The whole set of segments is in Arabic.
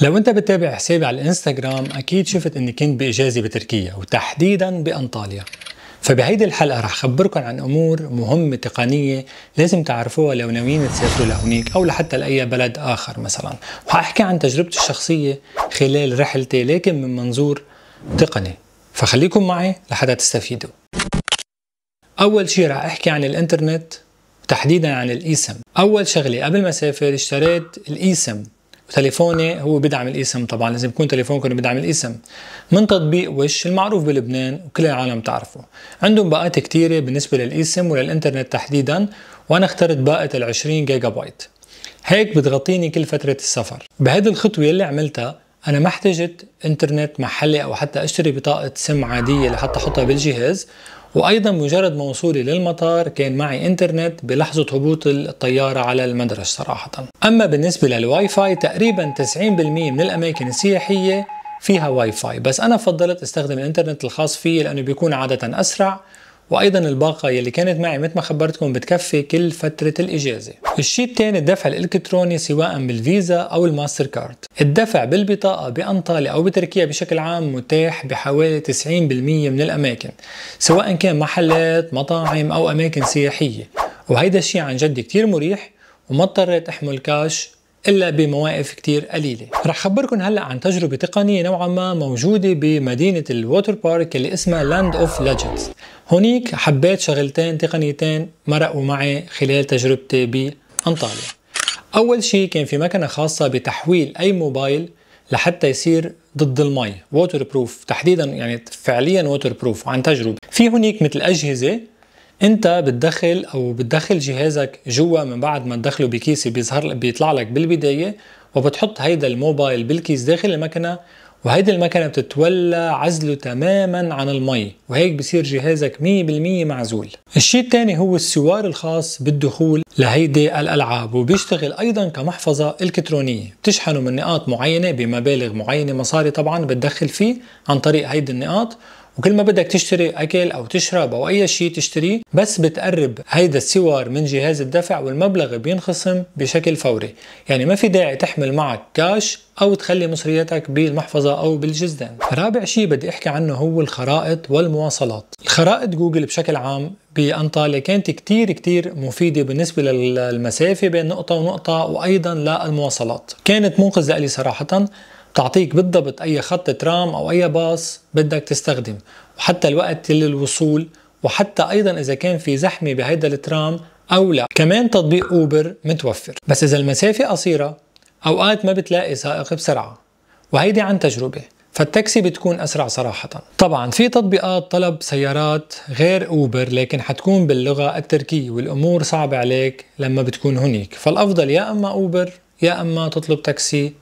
لو انت بتتابع حسابي على الانستغرام اكيد شفت اني كنت باجازه بتركيا وتحديدا بانطاليا فبهيدي الحلقه رح خبركم عن امور مهمه تقنيه لازم تعرفوها لو ناويين تسافروا لهونيك او لحتى لاي بلد اخر مثلا وحاحكي عن تجربتي الشخصيه خلال رحلتي لكن من منظور تقني فخليكم معي لحتى تستفيدوا اول شيء رح احكي عن الانترنت تحديدا عن الايسم اول شغله قبل ما اسافر اشتريت الايسم تليفوني هو بدعم الاسم طبعا لازم يكون تليفونكم بدعم الاسم من تطبيق وش المعروف بلبنان وكل العالم تعرفه عندهم باقات كتيرة بالنسبة للاسم وللانترنت تحديدا وانا اخترت باقة ال 20 جيجا بايت هيك بتغطيني كل فترة السفر بهيدي الخطوة اللي عملتها انا ما احتجت انترنت محلي او حتى اشتري بطاقة سم عادية لحتى احطها بالجهاز وأيضا مجرد ما وصولي للمطار كان معي إنترنت بلحظة هبوط الطيارة على المدرج صراحة أما بالنسبة للواي فاي تقريبا 90% من الأماكن السياحية فيها واي فاي بس أنا فضلت استخدم الإنترنت الخاص فيه لأنه بيكون عادة أسرع وايضا الباقه يلي كانت معي مثل ما خبرتكم بتكفي كل فتره الاجازه الشيء الثاني الدفع الالكتروني سواء بالفيزا او الماستر كارد الدفع بالبطاقه بانطاليا او بتركيا بشكل عام متاح بحوالي 90% من الاماكن سواء كان محلات مطاعم او اماكن سياحيه وهيدا الشيء عن جد كتير مريح وما اضطريت احمل كاش الا بمواقف كتير قليله رح خبركم هلا عن تجربه تقنيه نوعا ما موجوده بمدينه الووتر بارك اللي اسمها لاند اوف ليجندز هونيك حبيت شغلتين تقنيتين مرقوا معي خلال تجربتي بانطاليا اول شيء كان في مكنه خاصه بتحويل اي موبايل لحتى يصير ضد المي ووتر بروف تحديدا يعني فعليا ووتر بروف عن تجربه في هونيك مثل اجهزه انت بتدخل او بتدخل جهازك جوا من بعد ما تدخله بكيسه بيظهر بيطلع لك بالبدايه وبتحط هيدا الموبايل بالكيس داخل المكنه وهيدي المكنه بتتولى عزله تماما عن المي وهيك بصير جهازك 100% معزول الشيء الثاني هو السوار الخاص بالدخول لهيدي الالعاب وبيشتغل ايضا كمحفظه الكترونيه بتشحنه من نقاط معينه بمبالغ معينه مصاري طبعا بتدخل فيه عن طريق هيدي النقاط وكل ما بدك تشتري اكل او تشرب او اي شيء تشتريه بس بتقرب هيدا السوار من جهاز الدفع والمبلغ بينخصم بشكل فوري يعني ما في داعي تحمل معك كاش او تخلي مصرياتك بالمحفظه او بالجزدان رابع شيء بدي احكي عنه هو الخرائط والمواصلات خرائط جوجل بشكل عام بأنطاليا كانت كتير كتير مفيدة بالنسبة للمسافة بين نقطة ونقطة وأيضا للمواصلات كانت منقذة لي صراحة بتعطيك بالضبط اي خط ترام او اي باص بدك تستخدم وحتى الوقت للوصول وحتى ايضا اذا كان في زحمه بهيدا الترام او لا كمان تطبيق اوبر متوفر بس اذا المسافه قصيره اوقات ما بتلاقي سائق بسرعه وهيدي عن تجربه فالتاكسي بتكون اسرع صراحه طبعا في تطبيقات طلب سيارات غير اوبر لكن حتكون باللغه التركيه والامور صعبه عليك لما بتكون هنيك فالافضل يا اما اوبر يا اما تطلب تاكسي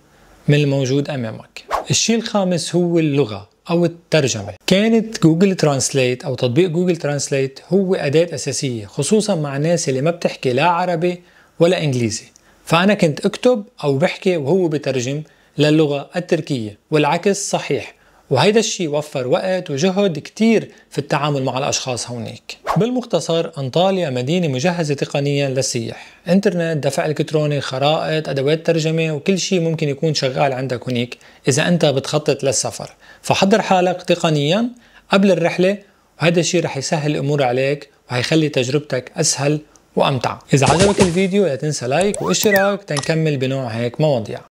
من الموجود أمامك الشيء الخامس هو اللغة أو الترجمة كانت جوجل ترانسليت أو تطبيق جوجل ترانسليت هو أداة أساسية خصوصا مع الناس اللي ما بتحكي لا عربي ولا إنجليزي فأنا كنت أكتب أو بحكي وهو بترجم للغة التركية والعكس صحيح وهيدا الشيء وفر وقت وجهد كتير في التعامل مع الأشخاص هونيك بالمختصر أنطاليا مدينة مجهزة تقنيا للسياح انترنت دفع الكتروني خرائط أدوات ترجمة وكل شيء ممكن يكون شغال عندك هونيك إذا أنت بتخطط للسفر فحضر حالك تقنيا قبل الرحلة وهذا الشيء رح يسهل الأمور عليك وهيخلي تجربتك أسهل وأمتع إذا عجبك الفيديو لا تنسى لايك واشتراك تنكمل بنوع هيك مواضيع